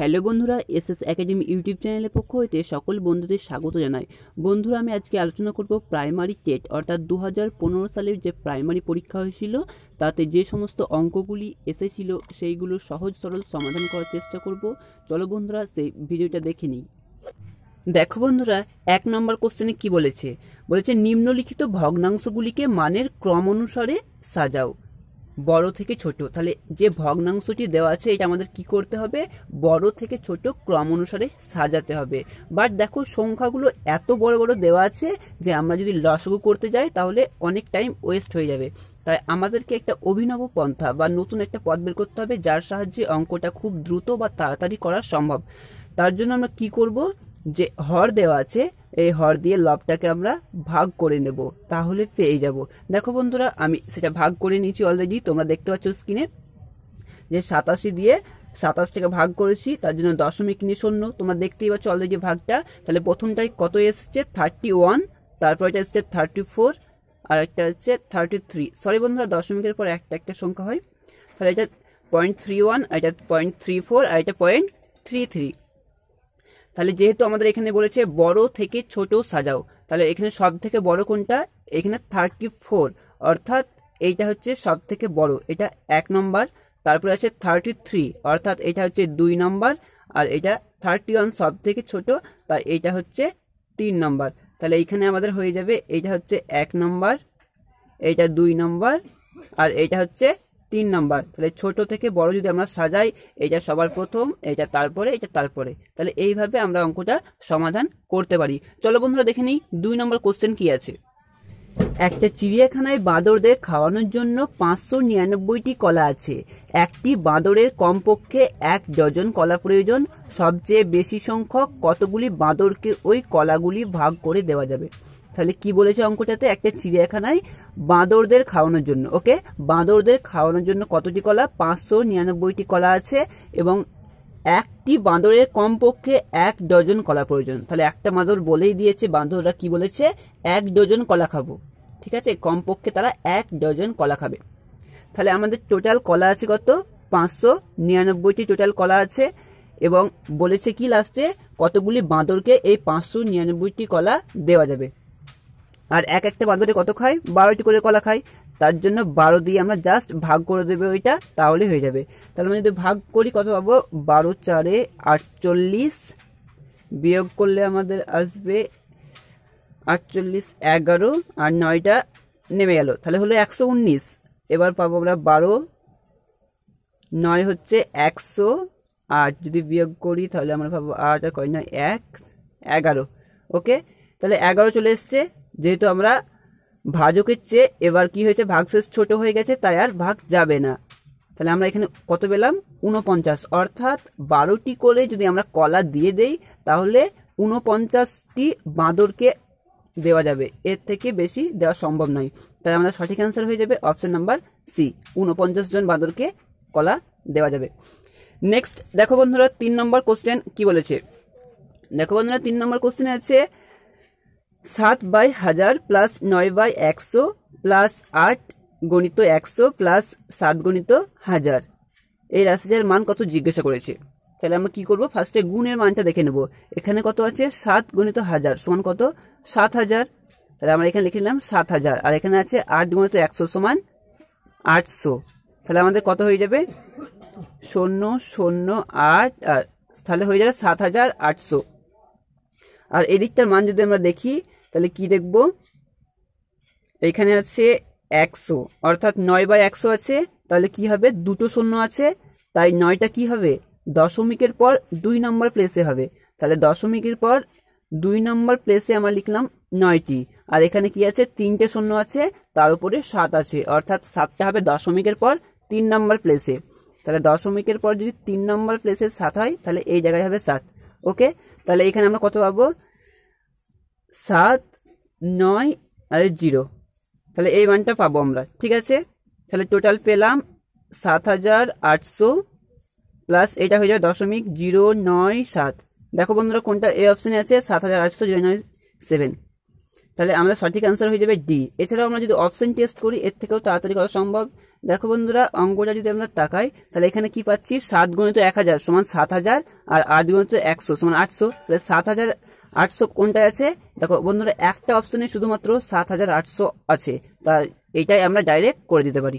hello বন্ধুরা S S academy YouTube চ্যানেলের পক্ষ হইতে সকল বন্ধুদের স্বাগত জানাই বন্ধুরা আমি আজকে আলোচনা করব প্রাইমারি টেট অর্থাৎ দু সালের যে প্রাইমারি পরীক্ষা হয়েছিল তাতে যে সমস্ত অঙ্কগুলি এসেছিল সেইগুলো সহজ সরল সমাধান করার চেষ্টা করব চলো বন্ধুরা সেই ভিডিওটা দেখে নিই দেখো বন্ধুরা এক নম্বর কোশ্চেনে কি বলেছে বলেছে নিম্নলিখিত ভগ্নাংশগুলিকে মানের ক্রম অনুসারে সাজাও বড় থেকে ছোট তাহলে যে ভগ্নাংশটি দেওয়া আছে এটা আমাদের কি করতে হবে বড় থেকে ছোট ক্রম অনুসারে সাজাতে হবে বাট দেখো সংখ্যাগুলো এত বড় বড় দেওয়া আছে যে আমরা যদি লসগু করতে যাই তাহলে অনেক টাইম ওয়েস্ট হয়ে যাবে তাই আমাদেরকে একটা অভিনব পন্থা বা নতুন একটা পথ বের করতে হবে যার সাহায্যে অঙ্কটা খুব দ্রুত বা তাড়াতাড়ি করা সম্ভব তার জন্য আমরা কি করবো যে হর দেওয়া আছে এই হর দিয়ে লবটাকে আমরা ভাগ করে নেব তাহলে পেয়ে যাব দেখো বন্ধুরা আমি সেটা ভাগ করে নিয়েছি অলরেডি তোমরা দেখতে পাচ্ছ স্ক্রিনে যে সাতাশি দিয়ে সাতাশটাকে ভাগ করেছি তার জন্য দশমিক নিয়ে শূন্য তোমরা দেখতেই পাচ্ছ অলরেডি ভাগটা তাহলে প্রথমটায় কত এসেছে থার্টি ওয়ান তারপর এটা এসছে থার্টি ফোর আর একটা হচ্ছে থার্টি থ্রি সরি বন্ধুরা দশমিকের পর একটা একটা সংখ্যা হয় তাহলে এটা পয়েন্ট থ্রি ওয়ান আর এটা পয়েন্ট থ্রি ফোর আর এটা পয়েন্ট থ্রি থ্রি তাহলে যেহেতু আমাদের এখানে বলেছে বড় থেকে ছোট সাজাও তাহলে এখানে সব থেকে বড় কোনটা এখানে থার্টি ফোর অর্থাৎ এইটা হচ্ছে সব থেকে বড় এটা এক নম্বর তারপরে আছে থার্টি থ্রি অর্থাৎ এটা হচ্ছে দুই নম্বর আর এটা থার্টি ওয়ান সব থেকে ছোট তাই এইটা হচ্ছে তিন নম্বর তাহলে এইখানে আমাদের হয়ে যাবে এইটা হচ্ছে এক নম্বর এইটা দুই নম্বর আর এইটা হচ্ছে তিন নাম্বার তাহলে ছোট থেকে বড় যদি আমরা সাজাই এটা সবার প্রথম এটা তারপরে এটা তারপরে তাহলে এইভাবে আমরা অঙ্কটা সমাধান করতে পারি চলো বন্ধুরা দেখে নিই দুই নম্বর কোশ্চেন কি আছে একটা চিড়িয়াখানায় বাঁদরদের খাওয়ানোর জন্য পাঁচশো নিরানব্বইটি কলা আছে একটি বাঁদরের কমপক্ষে এক ডজন কলা প্রয়োজন সবচেয়ে বেশি সংখ্যক কতগুলি বাঁদরকে ওই কলাগুলি ভাগ করে দেওয়া যাবে তাহলে কি বলেছে অঙ্কটাতে একটা চিড়িয়াখানায় বাঁদরদের খাওয়ানোর জন্য ওকে বাঁদরদের খাওয়ানোর জন্য কতটি কলা পাঁচশো নিরানব্বইটি কলা আছে এবং একটি বাঁদরের কমপক্ষে এক ডজন কলা প্রয়োজন তাহলে একটা বাঁদর বলেই দিয়েছে বাঁদররা কি বলেছে এক ডজন কলা খাবো ঠিক আছে কমপক্ষে তারা এক ডজন কলা খাবে তাহলে আমাদের টোটাল কলা আছে কত পাঁচশো নিরানব্বইটি টোটাল কলা আছে এবং বলেছে কি লাস্টে কতগুলি বাঁদরকে এই পাঁচশো নিরানব্বইটি কলা দেওয়া যাবে আর এক একটা বান্ধবী কত খায় বারোটি করে কলা খায় তার জন্য বারো দিয়ে আমরা জাস্ট ভাগ করে দেবে ওইটা তাহলে হয়ে যাবে তাহলে আমরা যদি ভাগ করি কত পাবো বারো চারে আটচল্লিশ বিয়োগ করলে আমাদের আসবে আটচল্লিশ এগারো আর নয়টা নেমে গেল তাহলে হলো একশো উনিশ এবার পাবো আমরা বারো নয় হচ্ছে একশো আট যদি বিয়োগ করি তাহলে আমরা পাবো আট আর কয় নয় এক এগারো ওকে তাহলে এগারো চলে এসছে যেহেতু আমরা ভাজকের চেয়ে এবার কি হয়েছে ভাগশেষ ছোট হয়ে গেছে তাই আর ভাগ যাবে না তাহলে আমরা এখানে কত পেলাম উনপঞ্চাশ অর্থাৎ বারোটি কোলে যদি আমরা কলা দিয়ে দেই তাহলে উনপঞ্চাশটি বাঁদরকে দেওয়া যাবে এর থেকে বেশি দেওয়া সম্ভব নয় তাহলে আমাদের সঠিক অ্যান্সার হয়ে যাবে অপশান নাম্বার সি উনপঞ্চাশ জন বাঁদরকে কলা দেওয়া যাবে নেক্সট দেখো বন্ধুরা তিন নম্বর কোশ্চেন কি বলেছে দেখো বন্ধুরা তিন নম্বর কোশ্চেন আছে সাত বাই হাজার প্লাস নয় বাই একশো প্লাস আট গণিত একশো প্লাস সাত গণিত হাজার এই রাশিটার মান কত জিজ্ঞাসা করেছে তাহলে আমরা কি করবো ফার্স্টে গুণের মানটা দেখে নেব এখানে কত আছে সাত গণিত হাজার সমান কত সাত হাজার তাহলে আমরা এখানে লিখে নিলাম সাত হাজার আর এখানে আছে আট গণিত একশো সমান আটশো তাহলে আমাদের কত হয়ে যাবে শূন্য শূন্য আট আর তাহলে হয়ে যাবে সাত হাজার আটশো আর এদিকটার মান যদি আমরা দেখি তাহলে কি দেখব এখানে আছে একশো অর্থাৎ নয় বাই একশো আছে তাহলে কি হবে দুটো শূন্য আছে তাই নয়টা কি হবে দশমিকের পর দুই নম্বর প্লেসে হবে তাহলে দশমিকের পর দুই নম্বর প্লেসে আমরা লিখলাম নয়টি আর এখানে কি আছে তিনটে শূন্য আছে তার উপরে সাত আছে অর্থাৎ সাতটা হবে দশমিকের পর তিন নম্বর প্লেসে তাহলে দশমিকের পর যদি তিন নম্বর প্লেসে সাত হয় তাহলে এই জায়গায় হবে সাত ওকে তাহলে এখানে আমরা কত পাবো সাত নয় আর জিরো তাহলে এই মানটা পাবো আমরা ঠিক আছে তাহলে টোটাল পেলাম সাত হাজার আটশো প্লাস এটা হয়ে যাবে দশমিক জিরো নয় সাত দেখো বন্ধুরা কোনটা এ অপশানে আছে সাত হাজার আটশো জিরো নয় সেভেন তাহলে আমাদের সঠিক অ্যান্সার হয়ে যাবে ডি এছাড়াও আমরা যদি অপশন টেস্ট করি এর থেকেও তাড়াতাড়ি করা সম্ভব দেখো বন্ধুরা অঙ্কটা যদি আমরা তাকাই তাহলে এখানে কি পাচ্ছি সাত গুণিত এক হাজার সমান সাত হাজার আর আট গুণিত একশো সমান আটশো তাহলে সাত হাজার আটশো কোনটা আছে দেখো বন্ধুরা একটা অপশনে শুধুমাত্র সাত হাজার আটশো আছে তার এটাই আমরা ডাইরেক্ট করে দিতে পারি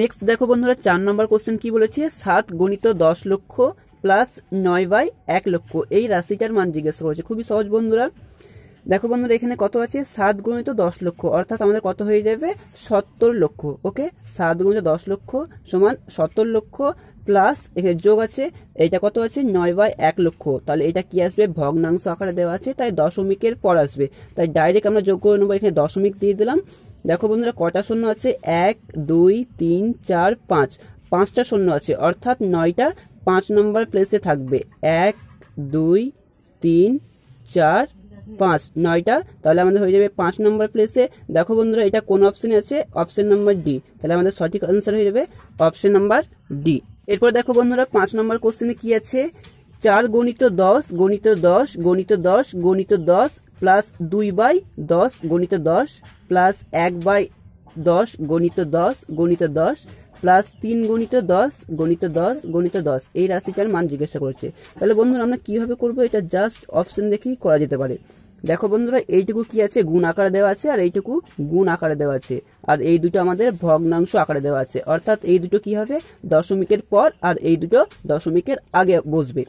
নেক্সট দেখো বন্ধুরা চার নম্বর কোশ্চেন কি বলেছে সাত গণিত দশ লক্ষ প্লাস নয় বাই এক লক্ষ এই রাশিটার মান জিজ্ঞাসা করেছে খুবই সহজ বন্ধুরা দেখো বন্ধুরা এখানে কত আছে সাত গণিত দশ লক্ষ অর্থাৎ আমাদের কত হয়ে যাবে সত্তর লক্ষ ওকে সাত গণিত দশ লক্ষ সমান সত্তর লক্ষ প্লাস এখানে যোগ আছে এটা কত আছে নয় বাই এক লক্ষ তাহলে এটা কি আসবে ভগ্নাংশ আকারে দেওয়া আছে তাই দশমিকের পর আসবে তাই ডাইরেক্ট আমরা যোগ করে নেবো এখানে দশমিক দিয়ে দিলাম দেখো বন্ধুরা কটা শূন্য আছে এক দুই তিন চার পাঁচ পাঁচটা শূন্য আছে অর্থাৎ নয়টা পাঁচ নম্বর প্লেসে থাকবে এক দুই তিন চার পাঁচ নয়টা তাহলে আমাদের হয়ে যাবে পাঁচ নম্বর প্লেসে দেখো বন্ধুরা এটা কোন অপশনে আছে অপশন নম্বর ডি তাহলে আমাদের সঠিক আনসার হয়ে যাবে অপশন নম্বর ডি এরপর দেখো বন্ধুরা পাঁচ নম্বর কোশ্চেনে কি আছে চার গণিত দশ গণিত দশ গণিত দশ গণিত দশ প্লাস দুই বাই দশ গণিত দশ প্লাস এক বাই দশ গণিত দশ গণিত দশ প্লাস তিন গণিত দশ গণিত দশ গণিত দশ এই রাশিটার মান জিজ্ঞাসা করছে তাহলে বন্ধুরা আমরা কিভাবে করব এটা জাস্ট অপশন দেখেই করা যেতে পারে দেখো বন্ধুরা এইটুকু কি আছে গুণ আকারে দেওয়া আছে আর এইটুকু গুণ আকারে দেওয়া আছে আর এই দুটো আমাদের ভগ্নাংশ আকারে দেওয়া আছে অর্থাৎ এই দুটো কি হবে দশমিকের পর আর এই দুটো দশমিকের আগে বসবে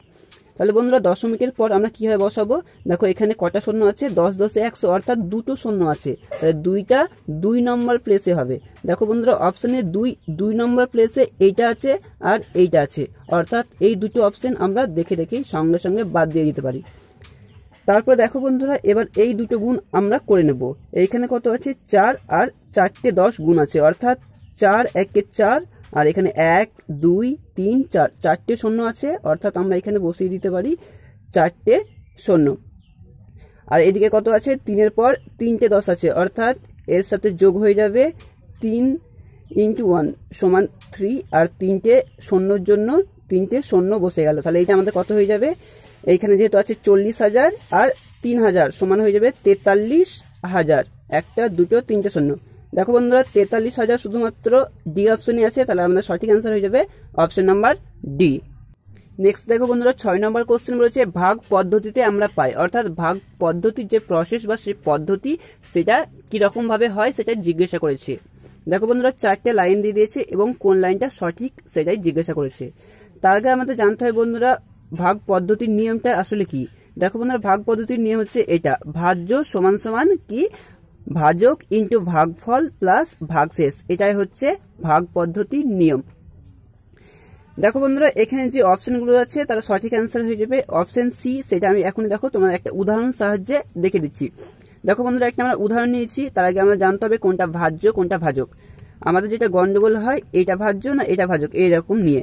তাহলে বন্ধুরা দশমিকের পর আমরা কিভাবে বসাবো দেখো এখানে কটা শূন্য আছে দশ দশে একশো অর্থাৎ দুটো শূন্য আছে তাহলে দুইটা দুই নম্বর প্লেসে হবে দেখো বন্ধুরা অপশানে দুই দুই নম্বর প্লেসে এইটা আছে আর এইটা আছে অর্থাৎ এই দুটো অপশান আমরা দেখে দেখে সঙ্গে সঙ্গে বাদ দিয়ে দিতে পারি তারপর দেখো বন্ধুরা এবার এই দুটো গুণ আমরা করে নেব এইখানে কত আছে চার আর চারটে দশ গুণ আছে অর্থাৎ চার একে চার আর এখানে এক দুই তিন চার চারটে শূন্য আছে অর্থাৎ আমরা এখানে বসিয়ে দিতে পারি চারটে শূন্য আর এদিকে কত আছে তিনের পর তিনটে দশ আছে অর্থাৎ এর সাথে যোগ হয়ে যাবে তিন ইন্টু ওয়ান সমান থ্রি আর তিনটে শূন্যর জন্য তিনটে শূন্য বসে গেল তাহলে এটা আমাদের কত হয়ে যাবে এইখানে যেহেতু আছে চল্লিশ হাজার আর তিন হাজার সমান হয়ে যাবে তেতাল্লিশ হাজার একটা দুটো তিনটে শূন্য দেখো বন্ধুরা তেতাল্লিশ হাজার শুধুমাত্র ডি অপশনই আছে তাহলে আমাদের সঠিক অ্যান্সার হয়ে যাবে অপশন নাম্বার ডি নেক্সট দেখো বন্ধুরা ছয় নম্বর কোশ্চেন বলেছে ভাগ পদ্ধতিতে আমরা পাই অর্থাৎ ভাগ পদ্ধতির যে প্রসেস বা সেই পদ্ধতি সেটা কীরকমভাবে হয় সেটা জিজ্ঞাসা করেছে দেখো বন্ধুরা চারটে লাইন দিয়ে দিয়েছে এবং কোন লাইনটা সঠিক সেটাই জিজ্ঞাসা করেছে তার আগে আমাদের জানতে হয় বন্ধুরা ভাগ পদ্ধতির নিয়মটা আসলে কি দেখো বন্ধুরা ভাগ পদ্ধতির নিয়ম হচ্ছে এটা ভাজ্য সমান সমান কি ভাজক ইন্টু ভাগফল প্লাস ভাগশেষ এটাই হচ্ছে ভাগ পদ্ধতির নিয়ম দেখো বন্ধুরা এখানে যে অপশনগুলো আছে তার সঠিক অ্যান্সার হয়ে যাবে অপশন সি সেটা আমি এখন দেখো তোমার একটা উদাহরণ সাহায্যে দেখে দিচ্ছি দেখো বন্ধুরা একটা আমরা উদাহরণ নিয়েছি তার আগে আমরা জানতে হবে কোনটা ভাজ্য কোনটা ভাজক আমাদের যেটা গন্ডগোল হয় এটা ভাজ্য না এটা ভাজক এইরকম নিয়ে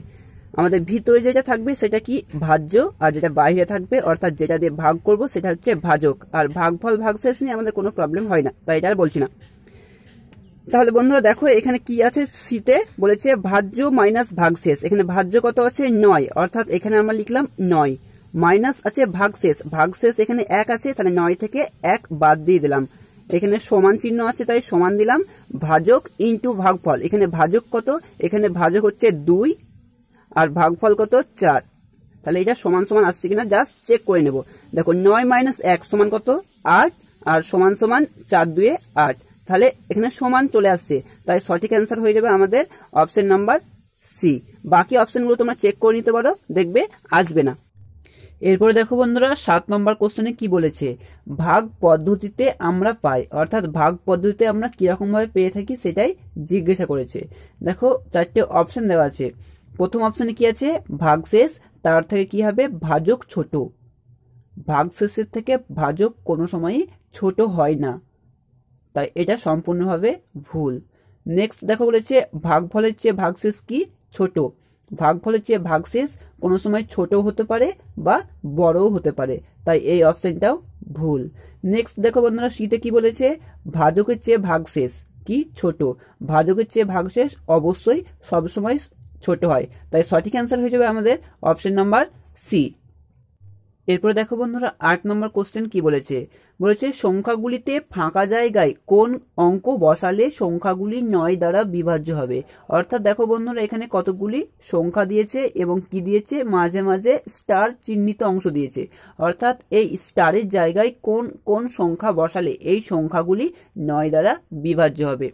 আমাদের ভিতরে যেটা থাকবে সেটা কি ভাজ্য আর যেটা বাইরে থাকবে অর্থাৎ যেটা দিয়ে ভাগ করব সেটা হচ্ছে ভাজক আর ভাগফল ভাগশেষ নিয়ে আমাদের কোনো প্রবলেম হয় না তাই এটা আর বলছি না তাহলে বন্ধুরা দেখো এখানে কি আছে শীতে বলেছে ভাজ্য মাইনাস ভাগশেষ এখানে ভাজ্য কত আছে নয় অর্থাৎ এখানে আমরা লিখলাম নয় মাইনাস আছে ভাগশেষ ভাগশেষ এখানে এক আছে তাহলে নয় থেকে এক বাদ দিয়ে দিলাম এখানে সমান চিহ্ন আছে তাই সমান দিলাম ভাজক ইন্টু ভাগফল এখানে ভাজক কত এখানে ভাজক হচ্ছে দুই আর ভাগফল কত চার তাহলে এটা সমান সমান আসছে কিনা জাস্ট চেক করে নেব দেখো নয় মাইনাস এক সমান কত আট আর সমান সমান চার দুয়ে আট তাহলে এখানে সমান চলে আসছে তাই সঠিক অ্যান্সার হয়ে যাবে আমাদের অপশন নাম্বার সি বাকি অপশনগুলো তোমরা চেক করে নিতে পারো দেখবে আসবে না এরপরে দেখো বন্ধুরা সাত নম্বর কোশ্চেনে কি বলেছে ভাগ পদ্ধতিতে আমরা পাই অর্থাৎ ভাগ পদ্ধতিতে আমরা কীরকমভাবে পেয়ে থাকি সেটাই জিজ্ঞাসা করেছে দেখো চারটে অপশন দেওয়া আছে প্রথম অপশানে কি আছে ভাগশেষ তার থেকে কি হবে ভাজক ছোট ভাগশেষের থেকে ভাজক কোনো সময়ই ছোট হয় না তাই এটা সম্পূর্ণভাবে ভুল নেক্সট দেখো বলেছে ভাগফলের চেয়ে ভাগশেষ কি ছোট ভাগফলের চেয়ে ভাগশেষ কোনো সময় ছোট হতে পারে বা বড়ও হতে পারে তাই এই অপশনটাও ভুল নেক্সট দেখো বন্ধুরা শীতে কি বলেছে ভাজকের চেয়ে ভাগশেষ কি ছোট ভাজকের চেয়ে ভাগশেষ অবশ্যই সবসময় ছোট হয় তাই সঠিক অ্যান্সার হয়ে যাবে আমাদের অপশন নাম্বার সি এরপরে দেখো বন্ধুরা আট নম্বর কোশ্চেন কি বলেছে বলেছে সংখ্যাগুলিতে ফাঁকা জায়গায় কোন অঙ্ক বসালে সংখ্যাগুলি নয় দ্বারা বিভাজ্য হবে অর্থাৎ দেখো বন্ধুরা এখানে কতগুলি সংখ্যা দিয়েছে এবং কি দিয়েছে মাঝে মাঝে স্টার চিহ্নিত অংশ দিয়েছে অর্থাৎ এই স্টারের জায়গায় কোন কোন সংখ্যা বসালে এই সংখ্যাগুলি নয় দ্বারা বিভাজ্য হবে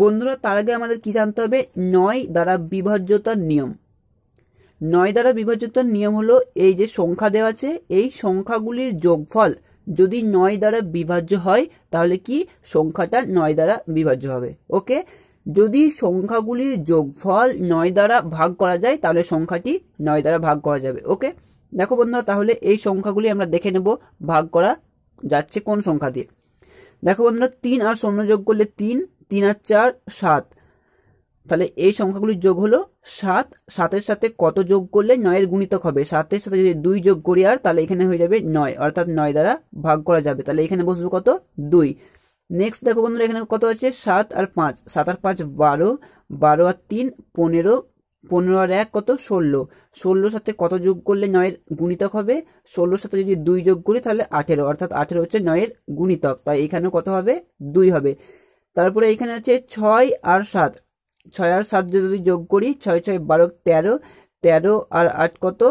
বন্ধুরা তার আগে আমাদের কি জানতে হবে নয় দ্বারা বিভাজ্যতার নিয়ম নয় দ্বারা বিভাজ্যতার নিয়ম হলো এই যে সংখ্যা দেওয়া আছে এই সংখ্যাগুলির যোগফল যদি নয় দ্বারা বিভাজ্য হয় তাহলে কি সংখ্যাটা নয় দ্বারা বিভাজ্য হবে ওকে যদি সংখ্যাগুলির যোগফল নয় দ্বারা ভাগ করা যায় তাহলে সংখ্যাটি নয় দ্বারা ভাগ করা যাবে ওকে দেখো বন্ধুরা তাহলে এই সংখ্যাগুলি আমরা দেখে নেব ভাগ করা যাচ্ছে কোন সংখ্যা দিয়ে দেখো বন্ধুরা তিন আর শূন্য যোগ করলে তিন তিন আর চার সাত তাহলে এই সংখ্যাগুলির যোগ হলো সাত সাতের সাথে কত যোগ করলে নয়ের গুণিতক হবে সাতের সাথে যদি দুই যোগ করি আর তাহলে এখানে হয়ে যাবে নয় অর্থাৎ নয় দ্বারা ভাগ করা যাবে তাহলে এখানে বসবে কত দুই নেক্সট দেখো বন্ধুরা এখানে কত আছে সাত আর পাঁচ সাত আর পাঁচ বারো বারো আর তিন পনেরো পনেরো আর এক কত ষোলো ষোলোর সাথে কত যোগ করলে নয়ের গুণিতক হবে ষোলোর সাথে যদি দুই যোগ করি তাহলে আঠেরো অর্থাৎ আঠেরো হচ্ছে নয়ের গুণিতক তাই এখানেও কত হবে দুই হবে তারপরে এখানে আছে ছয় আর সাত ছয় আর সাত যদি যোগ করি ছয় ছয় বারো তেরো তেরো আর আট কত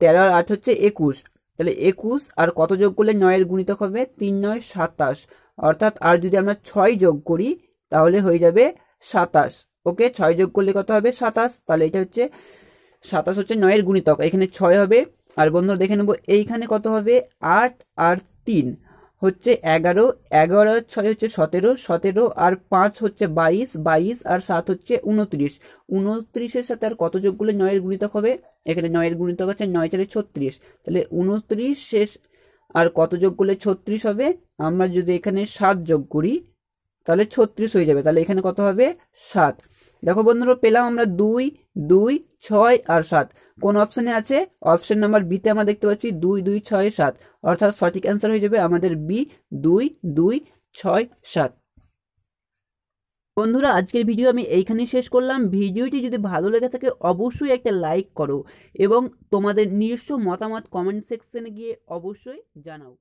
তেরো আর আট হচ্ছে একুশ তাহলে একুশ আর কত যোগ করলে নয়ের গুণিতক হবে তিন নয় সাতাশ অর্থাৎ আর যদি আমরা ছয় যোগ করি তাহলে হয়ে যাবে সাতাশ ওকে ছয় যোগ করলে কত হবে সাতাশ তাহলে এটা হচ্ছে সাতাশ হচ্ছে নয়ের গুণিতক এখানে ছয় হবে আর বন্ধুরা দেখে নেবো এইখানে কত হবে আট আর তিন হচ্ছে এগারো এগারো আর ছয় হচ্ছে সতেরো সতেরো আর পাঁচ হচ্ছে বাইশ বাইশ আর সাত হচ্ছে উনত্রিশ উনত্রিশের সাথে আর কত যোগগুলো নয়ের গুণিতক হবে এখানে নয়ের গুণিতক আছে নয় চারে ছত্রিশ তাহলে উনত্রিশ শেষ আর কত যোগ করলে ছত্রিশ হবে আমরা যদি এখানে সাত যোগ করি তাহলে ছত্রিশ হয়ে যাবে তাহলে এখানে কত হবে সাত দেখো বন্ধুরা পেলাম আমরা দুই দুই ছয় আর সাত কোন অপশনে আছে অপশন নাম্বার বিতে আমরা দেখতে পাচ্ছি দুই দুই ছয় সাত অর্থাৎ সঠিক অ্যান্সার হয়ে যাবে আমাদের বি দুই দুই ছয় সাত বন্ধুরা আজকের ভিডিও আমি এইখানেই শেষ করলাম ভিডিওটি যদি ভালো লেগে থাকে অবশ্যই একটা লাইক করো এবং তোমাদের নিজস্ব মতামত কমেন্ট সেকশনে গিয়ে অবশ্যই জানাও